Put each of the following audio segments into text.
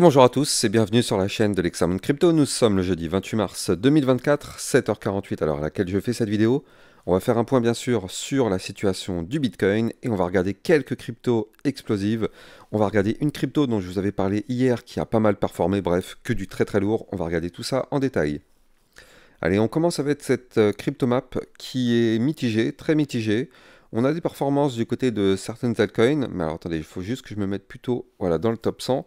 bonjour à tous et bienvenue sur la chaîne de l'Examen Crypto. Nous sommes le jeudi 28 mars 2024, 7h48 à l'heure à laquelle je fais cette vidéo. On va faire un point bien sûr sur la situation du Bitcoin et on va regarder quelques cryptos explosives. On va regarder une crypto dont je vous avais parlé hier qui a pas mal performé, bref, que du très très lourd. On va regarder tout ça en détail. Allez, on commence avec cette euh, crypto map qui est mitigée, très mitigée. On a des performances du côté de certaines altcoins, mais alors attendez, il faut juste que je me mette plutôt voilà, dans le top 100.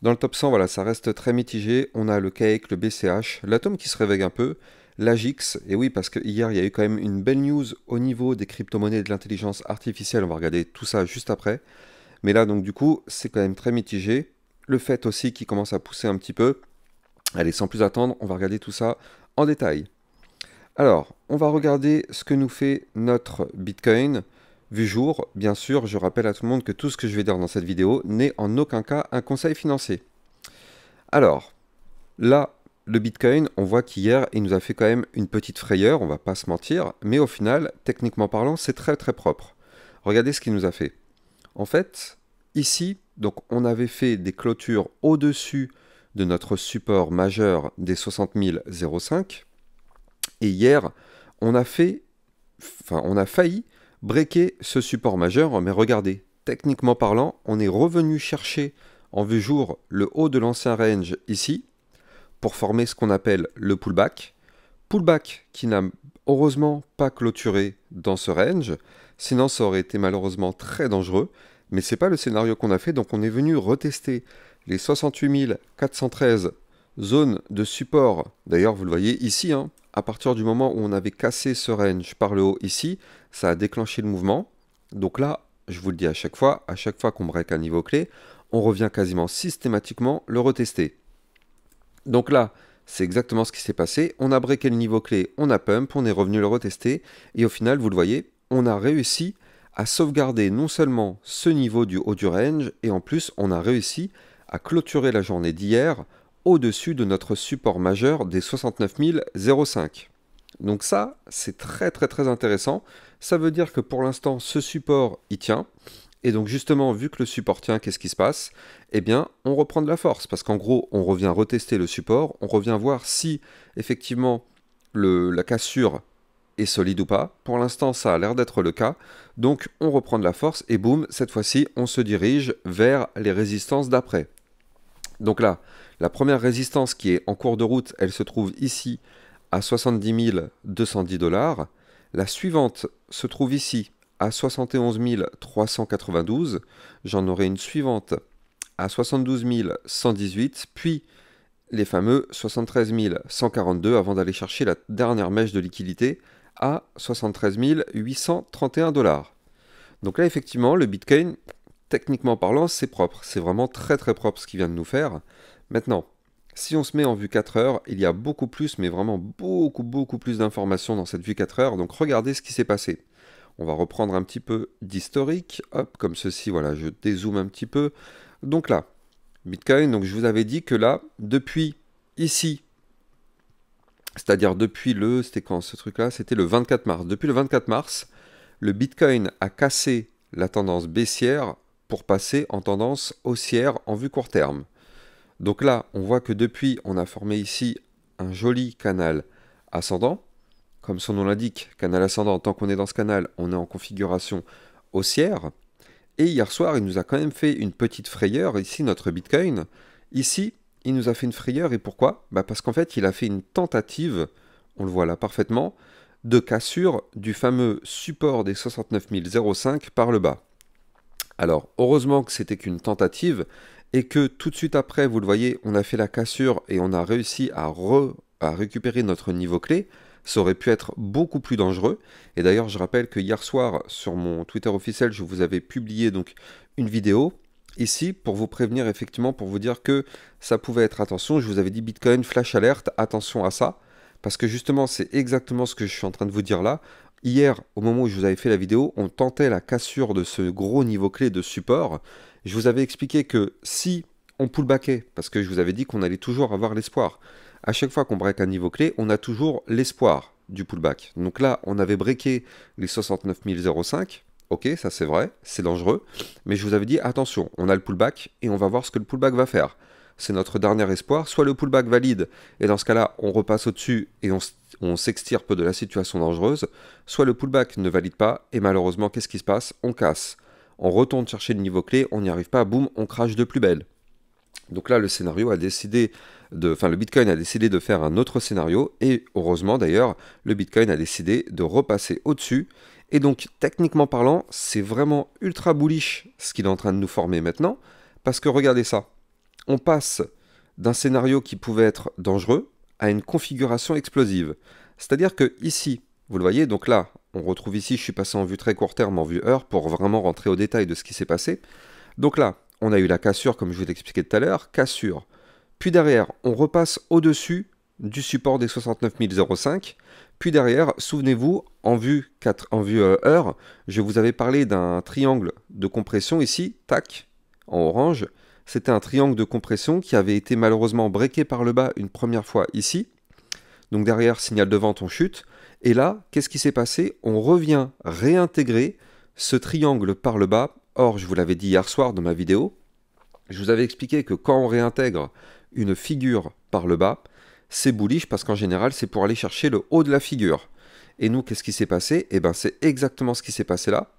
Dans le top 100, voilà, ça reste très mitigé. On a le Cake, le BCH, l'atome qui se réveille un peu, la l'AGIX, et oui, parce qu'hier, hier, il y a eu quand même une belle news au niveau des crypto-monnaies de l'intelligence artificielle. On va regarder tout ça juste après. Mais là, donc, du coup, c'est quand même très mitigé. Le fait e aussi qui commence à pousser un petit peu. Allez, sans plus attendre, on va regarder tout ça en détail. Alors, on va regarder ce que nous fait notre Bitcoin vu jour. Bien sûr, je rappelle à tout le monde que tout ce que je vais dire dans cette vidéo n'est en aucun cas un conseil financier. Alors, là, le Bitcoin, on voit qu'hier, il nous a fait quand même une petite frayeur, on va pas se mentir, mais au final, techniquement parlant, c'est très très propre. Regardez ce qu'il nous a fait. En fait, ici, donc on avait fait des clôtures au-dessus de notre support majeur des 60 et hier, on a fait, enfin, on a failli breaker ce support majeur, mais regardez, techniquement parlant, on est revenu chercher en vue jour le haut de l'ancien range ici pour former ce qu'on appelle le pullback. Pullback qui n'a heureusement pas clôturé dans ce range, sinon ça aurait été malheureusement très dangereux, mais ce n'est pas le scénario qu'on a fait, donc on est venu retester les 68 413 zones de support. D'ailleurs, vous le voyez ici, hein, à partir du moment où on avait cassé ce range par le haut ici, ça a déclenché le mouvement. Donc là, je vous le dis à chaque fois, à chaque fois qu'on break un niveau clé, on revient quasiment systématiquement le retester. Donc là, c'est exactement ce qui s'est passé. On a breaké le niveau clé, on a pump, on est revenu le retester. Et au final, vous le voyez, on a réussi à sauvegarder non seulement ce niveau du haut du range, et en plus, on a réussi à clôturer la journée d'hier au-dessus de notre support majeur des 69 05 Donc ça, c'est très très très intéressant. Ça veut dire que pour l'instant, ce support, il tient. Et donc justement, vu que le support tient, qu'est-ce qui se passe Eh bien, on reprend de la force, parce qu'en gros, on revient retester le support, on revient voir si effectivement le, la cassure est solide ou pas. Pour l'instant, ça a l'air d'être le cas. Donc, on reprend de la force et boum, cette fois-ci, on se dirige vers les résistances d'après. Donc là, la première résistance qui est en cours de route, elle se trouve ici à 70 210 dollars. La suivante se trouve ici à 71 392. J'en aurai une suivante à 72 118, puis les fameux 73 142 avant d'aller chercher la dernière mèche de liquidité à 73 831 dollars. Donc là, effectivement, le Bitcoin, techniquement parlant, c'est propre. C'est vraiment très très propre ce qu'il vient de nous faire. Maintenant, si on se met en vue 4 heures, il y a beaucoup plus, mais vraiment beaucoup, beaucoup plus d'informations dans cette vue 4 heures. Donc regardez ce qui s'est passé. On va reprendre un petit peu d'historique. Hop, comme ceci, voilà, je dézoome un petit peu. Donc là, Bitcoin, donc je vous avais dit que là, depuis ici, c'est-à-dire depuis le, c'était quand ce truc-là C'était le 24 mars. Depuis le 24 mars, le Bitcoin a cassé la tendance baissière pour passer en tendance haussière en vue court terme. Donc là, on voit que depuis, on a formé ici un joli canal ascendant. Comme son nom l'indique, canal ascendant, tant qu'on est dans ce canal, on est en configuration haussière. Et hier soir, il nous a quand même fait une petite frayeur, ici notre Bitcoin. Ici, il nous a fait une frayeur, et pourquoi bah, Parce qu'en fait, il a fait une tentative, on le voit là parfaitement, de cassure du fameux support des 05 par le bas. Alors, heureusement que c'était qu'une tentative, et que tout de suite après, vous le voyez, on a fait la cassure et on a réussi à, récupérer notre niveau clé, ça aurait pu être beaucoup plus dangereux. Et d'ailleurs, je rappelle que hier soir, sur mon Twitter officiel, je vous avais publié donc une vidéo ici pour vous prévenir effectivement, pour vous dire que ça pouvait être attention. Je vous avais dit Bitcoin flash alerte, attention à ça, parce que justement, c'est exactement ce que je suis en train de vous dire là. Hier, au moment où je vous avais fait la vidéo, on tentait la cassure de ce gros niveau clé de support. Je vous avais expliqué que si on pullbackait, parce que je vous avais dit qu'on allait toujours avoir l'espoir, à chaque fois qu'on break un niveau clé, on a toujours l'espoir du pullback. Donc là, on avait breaké les 69 005. Ok, ça c'est vrai, c'est dangereux. Mais je vous avais dit, attention, on a le pullback et on va voir ce que le pullback va faire. C'est notre dernier espoir. Soit le pullback valide, et dans ce cas-là, on repasse au-dessus et on, on s'extirpe de la situation dangereuse. Soit le pullback ne valide pas, et malheureusement, qu'est-ce qui se passe On casse on retourne chercher le niveau clé, on n'y arrive pas, boum, on crache de plus belle. Donc là, le scénario a décidé de, enfin, le Bitcoin a décidé de faire un autre scénario, et heureusement d'ailleurs, le Bitcoin a décidé de repasser au-dessus. Et donc, techniquement parlant, c'est vraiment ultra bullish ce qu'il est en train de nous former maintenant, parce que regardez ça, on passe d'un scénario qui pouvait être dangereux à une configuration explosive. C'est-à-dire que ici, vous le voyez, donc là, on retrouve ici, je suis passé en vue très court terme, en vue heure, pour vraiment rentrer au détail de ce qui s'est passé. Donc là, on a eu la cassure, comme je vous l'expliquais tout à l'heure, cassure. Puis derrière, on repasse au-dessus du support des 69005. Puis derrière, souvenez-vous, en vue, en vue euh, heure, je vous avais parlé d'un triangle de compression ici, tac, en orange. C'était un triangle de compression qui avait été malheureusement breaké par le bas une première fois ici. Donc derrière, signal de vente, on chute. Et là, qu'est-ce qui s'est passé On revient réintégrer ce triangle par le bas. Or, je vous l'avais dit hier soir dans ma vidéo, je vous avais expliqué que quand on réintègre une figure par le bas, c'est bullish parce qu'en général, c'est pour aller chercher le haut de la figure. Et nous, qu'est-ce qui s'est passé Et eh bien, c'est exactement ce qui s'est passé là.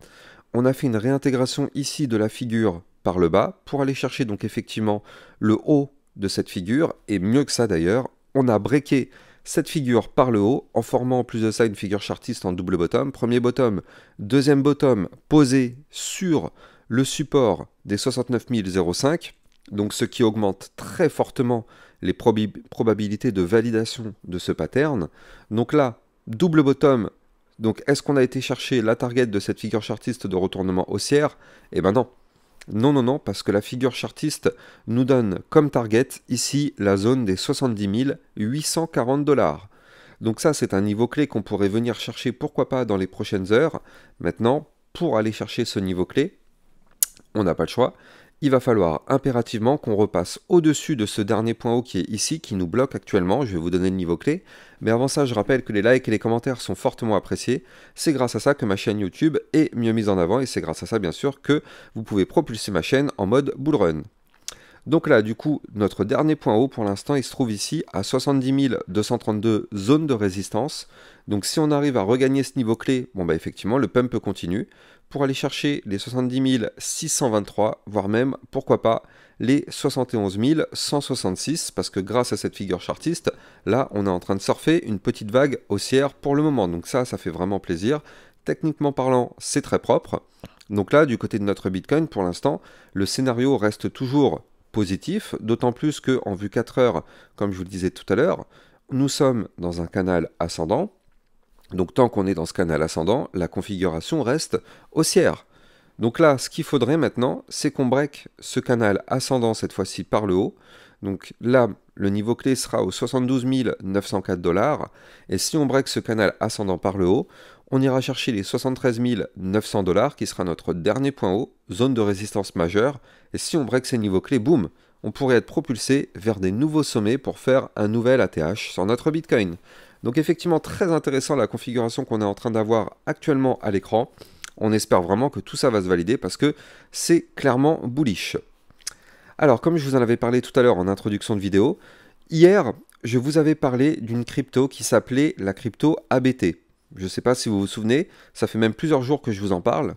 On a fait une réintégration ici de la figure par le bas pour aller chercher donc effectivement le haut de cette figure. Et mieux que ça d'ailleurs, on a breaké cette figure par le haut en formant en plus de ça une figure chartiste en double bottom. Premier bottom, deuxième bottom posé sur le support des 69 005, donc ce qui augmente très fortement les probabilités de validation de ce pattern. Donc là, double bottom. Donc est-ce qu'on a été chercher la target de cette figure chartiste de retournement haussière Eh bien non, non, non, non, parce que la figure chartiste nous donne comme target ici la zone des 70 840 dollars. Donc ça, c'est un niveau clé qu'on pourrait venir chercher, pourquoi pas, dans les prochaines heures. Maintenant, pour aller chercher ce niveau clé, on n'a pas le choix il va falloir impérativement qu'on repasse au-dessus de ce dernier point haut qui est ici, qui nous bloque actuellement. Je vais vous donner le niveau clé. Mais avant ça, je rappelle que les likes et les commentaires sont fortement appréciés. C'est grâce à ça que ma chaîne YouTube est mieux mise en avant et c'est grâce à ça, bien sûr, que vous pouvez propulser ma chaîne en mode bullrun. Donc là, du coup, notre dernier point haut pour l'instant, il se trouve ici à 70 232 zones de résistance. Donc si on arrive à regagner ce niveau clé, bon bah effectivement, le pump continue pour aller chercher les 70 623, voire même, pourquoi pas, les 71 166, parce que grâce à cette figure chartiste, là, on est en train de surfer une petite vague haussière pour le moment. Donc ça, ça fait vraiment plaisir. Techniquement parlant, c'est très propre. Donc là, du côté de notre Bitcoin, pour l'instant, le scénario reste toujours positif, d'autant plus que en vue 4 heures, comme je vous le disais tout à l'heure, nous sommes dans un canal ascendant. Donc tant qu'on est dans ce canal ascendant, la configuration reste haussière. Donc là, ce qu'il faudrait maintenant, c'est qu'on break ce canal ascendant cette fois-ci par le haut. Donc là, le niveau clé sera aux 72 904 dollars. Et si on break ce canal ascendant par le haut, on ira chercher les 73 900 dollars qui sera notre dernier point haut, zone de résistance majeure. Et si on break ces niveaux clés, boum, on pourrait être propulsé vers des nouveaux sommets pour faire un nouvel ATH sur notre Bitcoin. Donc effectivement très intéressant la configuration qu'on est en train d'avoir actuellement à l'écran. On espère vraiment que tout ça va se valider parce que c'est clairement bullish. Alors comme je vous en avais parlé tout à l'heure en introduction de vidéo, hier je vous avais parlé d'une crypto qui s'appelait la crypto ABT. Je ne sais pas si vous vous souvenez, ça fait même plusieurs jours que je vous en parle.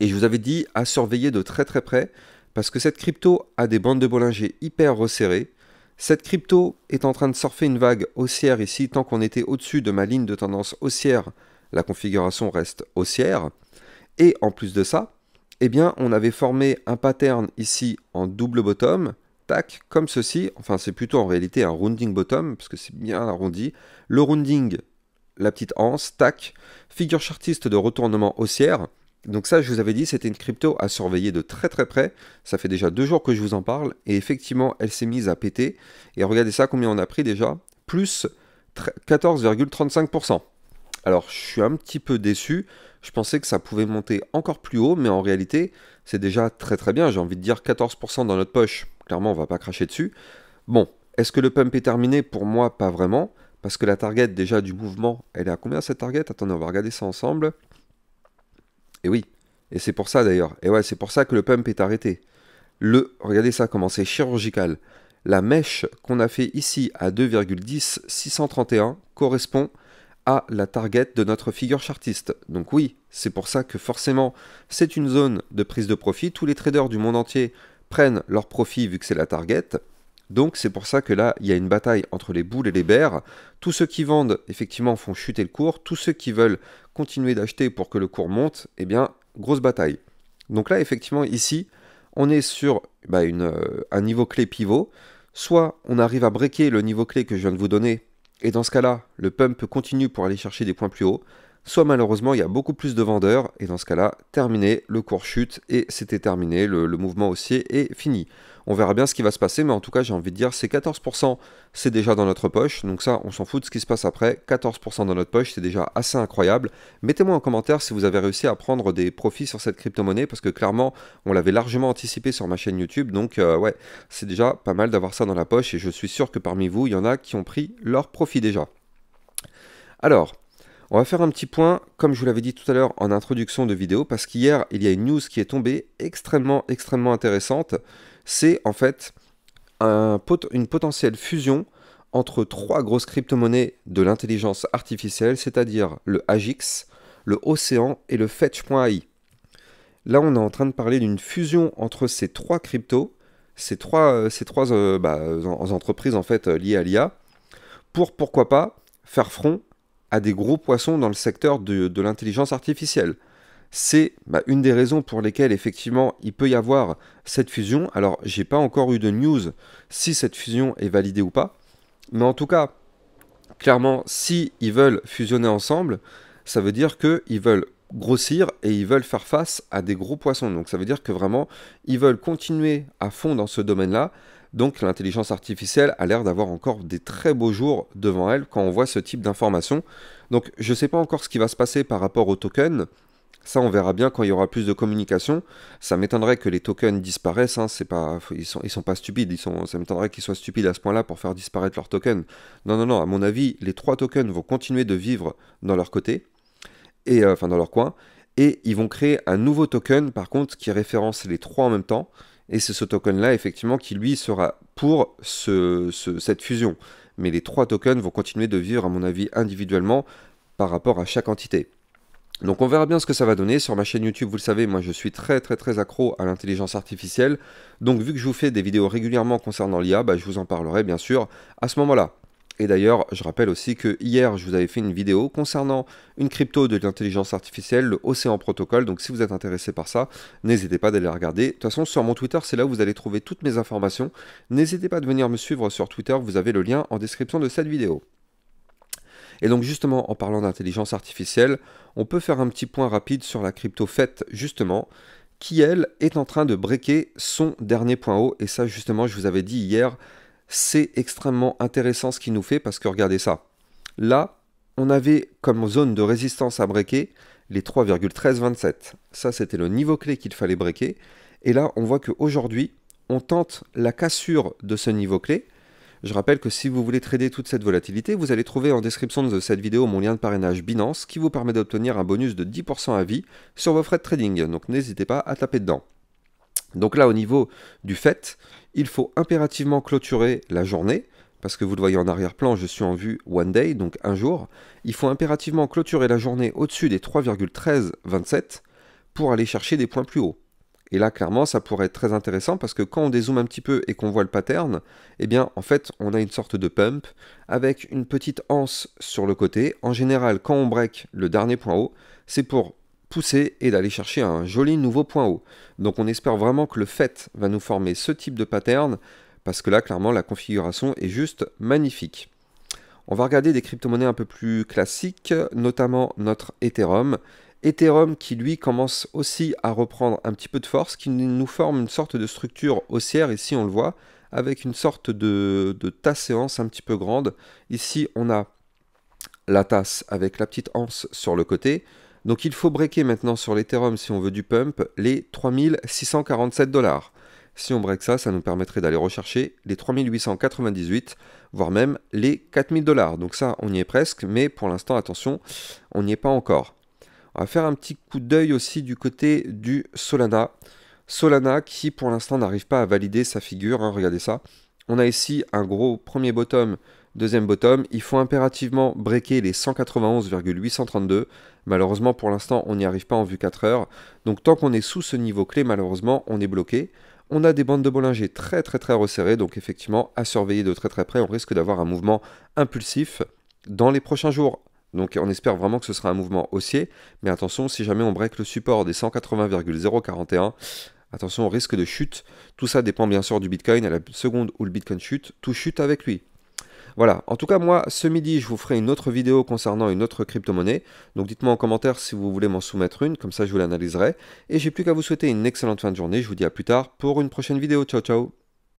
Et je vous avais dit à surveiller de très très près parce que cette crypto a des bandes de Bollinger hyper resserrées cette crypto est en train de surfer une vague haussière ici. Tant qu'on était au-dessus de ma ligne de tendance haussière, la configuration reste haussière. Et en plus de ça, eh bien, on avait formé un pattern ici en double bottom, tac, comme ceci. Enfin, c'est plutôt en réalité un rounding bottom, parce que c'est bien arrondi. Le rounding, la petite anse, tac. Figure chartiste de retournement haussière, donc ça, je vous avais dit, c'était une crypto à surveiller de très très près. Ça fait déjà deux jours que je vous en parle. Et effectivement, elle s'est mise à péter. Et regardez ça, combien on a pris déjà Plus 14,35%. Alors, je suis un petit peu déçu. Je pensais que ça pouvait monter encore plus haut, mais en réalité, c'est déjà très très bien. J'ai envie de dire 14% dans notre poche. Clairement, on ne va pas cracher dessus. Bon, est-ce que le pump est terminé Pour moi, pas vraiment. Parce que la target déjà du mouvement, elle est à combien cette target Attendez, on va regarder ça ensemble. Et oui, et c'est pour ça d'ailleurs. Et ouais, c'est pour ça que le pump est arrêté. Le, regardez ça comment c'est chirurgical. La mèche qu'on a fait ici à 2,10 631 correspond à la target de notre figure chartiste. Donc oui, c'est pour ça que forcément, c'est une zone de prise de profit. Tous les traders du monde entier prennent leur profit vu que c'est la target. Donc c'est pour ça que là, il y a une bataille entre les boules et les bears. Tous ceux qui vendent, effectivement, font chuter le cours. Tous ceux qui veulent continuer d'acheter pour que le cours monte, eh bien, grosse bataille. Donc là, effectivement, ici, on est sur bah, euh, un niveau clé pivot. Soit on arrive à breaker le niveau clé que je viens de vous donner, et dans ce cas-là, le pump continue pour aller chercher des points plus hauts soit malheureusement il y a beaucoup plus de vendeurs, et dans ce cas-là, terminé, le cours chute, et c'était terminé, le, mouvement haussier est fini. On verra bien ce qui va se passer, mais en tout cas j'ai envie de dire, c'est 14%, c'est déjà dans notre poche, donc ça on s'en fout de ce qui se passe après, 14% dans notre poche, c'est déjà assez incroyable. Mettez-moi en commentaire si vous avez réussi à prendre des profits sur cette crypto-monnaie, parce que clairement on l'avait largement anticipé sur ma chaîne YouTube, donc euh, ouais, c'est déjà pas mal d'avoir ça dans la poche, et je suis sûr que parmi vous, il y en a qui ont pris leur profit déjà. Alors, on va faire un petit point, comme je vous l'avais dit tout à l'heure en introduction de vidéo, parce qu'hier, il y a une news qui est tombée extrêmement, extrêmement intéressante. C'est en fait une potentielle fusion entre trois grosses crypto-monnaies de l'intelligence artificielle, c'est-à-dire le AGIX, le Océan et le Fetch.ai. Là, on est en train de parler d'une fusion entre ces trois cryptos, ces trois, euh, ces trois euh, bah, entreprises en fait euh, liées à l'IA, pour pourquoi pas faire front à des gros poissons dans le secteur de, l'intelligence artificielle. C'est bah, une des raisons pour lesquelles effectivement il peut y avoir cette fusion. Alors j'ai pas encore eu de news si cette fusion est validée ou pas, mais en tout cas, clairement, s'ils veulent fusionner ensemble, ça veut dire qu'ils veulent grossir et ils veulent faire face à des gros poissons. Donc ça veut dire que vraiment, ils veulent continuer à fond dans ce domaine-là, donc l'intelligence artificielle a l'air d'avoir encore des très beaux jours devant elle quand on voit ce type d'information. Donc je ne sais pas encore ce qui va se passer par rapport aux tokens. Ça, on verra bien quand il y aura plus de communication. Ça m'étonnerait que les tokens disparaissent. Hein. pas, ils sont, sont pas stupides. ça m'étonnerait qu'ils soient stupides à ce point-là pour faire disparaître leurs tokens. Non, non, non. À mon avis, les trois tokens vont continuer de vivre dans leur côté et euh, enfin dans leur coin. Et ils vont créer un nouveau token, par contre, qui référence les trois en même temps et c'est ce token-là, effectivement, qui lui sera pour cette fusion. Mais les trois tokens vont continuer de vivre, à mon avis, individuellement par rapport à chaque entité. Donc on verra bien ce que ça va donner. Sur ma chaîne YouTube, vous le savez, moi je suis très très très accro à l'intelligence artificielle. Donc vu que je vous fais des vidéos régulièrement concernant l'IA, bah, je vous en parlerai bien sûr à ce moment-là. Et d'ailleurs, je rappelle aussi que hier, je vous avais fait une vidéo concernant une crypto de l'intelligence artificielle, le Océan Protocol. Donc si vous êtes intéressé par ça, n'hésitez pas d'aller la regarder. De toute façon, sur mon Twitter, c'est là où vous allez trouver toutes mes informations. N'hésitez pas de venir me suivre sur Twitter, vous avez le lien en description de cette vidéo. Et donc justement, en parlant d'intelligence artificielle, on peut faire un petit point rapide sur la crypto FET, justement qui elle est en train de breaker son dernier point haut et ça justement je vous avais dit hier c'est extrêmement intéressant ce qu'il nous fait parce que regardez ça. Là, on avait comme zone de résistance à breaker les 3,1327. Ça, c'était le niveau clé qu'il fallait breaker. Et là, on voit qu'aujourd'hui, on tente la cassure de ce niveau clé. Je rappelle que si vous voulez trader toute cette volatilité, vous allez trouver en description de cette vidéo mon lien de parrainage Binance qui vous permet d'obtenir un bonus de 10% à vie sur vos frais de trading. Donc n'hésitez pas à taper dedans. Donc là, au niveau du fait, il faut impérativement clôturer la journée, parce que vous le voyez en arrière-plan, je suis en vue one day, donc un jour. Il faut impérativement clôturer la journée au-dessus des 3,1327 pour aller chercher des points plus hauts. Et là, clairement, ça pourrait être très intéressant parce que quand on dézoome un petit peu et qu'on voit le pattern, eh bien, en fait, on a une sorte de pump avec une petite anse sur le côté. En général, quand on break le dernier point haut, c'est pour pousser et d'aller chercher un joli nouveau point haut. Donc on espère vraiment que le fait va nous former ce type de pattern, parce que là clairement la configuration est juste magnifique. On va regarder des crypto-monnaies un peu plus classiques, notamment notre Ethereum. Ethereum qui lui commence aussi à reprendre un petit peu de force, qui nous forme une sorte de structure haussière, ici on le voit, avec une sorte de, de tasséance un petit peu grande. Ici on a la tasse avec la petite anse sur le côté, donc il faut breaker maintenant sur l'Ethereum si on veut du pump les 3647 dollars. Si on break ça, ça nous permettrait d'aller rechercher les 3898, voire même les 4000 dollars. Donc ça, on y est presque, mais pour l'instant, attention, on n'y est pas encore. On va faire un petit coup d'œil aussi du côté du Solana. Solana qui pour l'instant n'arrive pas à valider sa figure, hein, regardez ça. On a ici un gros premier bottom Deuxième bottom, il faut impérativement breaker les 191,832. Malheureusement, pour l'instant, on n'y arrive pas en vue 4 heures. Donc tant qu'on est sous ce niveau clé, malheureusement, on est bloqué. On a des bandes de Bollinger très très très resserrées, donc effectivement, à surveiller de très très près, on risque d'avoir un mouvement impulsif dans les prochains jours. Donc on espère vraiment que ce sera un mouvement haussier, mais attention, si jamais on break le support des 180,041, attention au risque de chute. Tout ça dépend bien sûr du Bitcoin, à la seconde où le Bitcoin chute, tout chute avec lui. Voilà, en tout cas moi ce midi je vous ferai une autre vidéo concernant une autre crypto-monnaie, donc dites-moi en commentaire si vous voulez m'en soumettre une, comme ça je vous l'analyserai, et j'ai plus qu'à vous souhaiter une excellente fin de journée, je vous dis à plus tard pour une prochaine vidéo, ciao ciao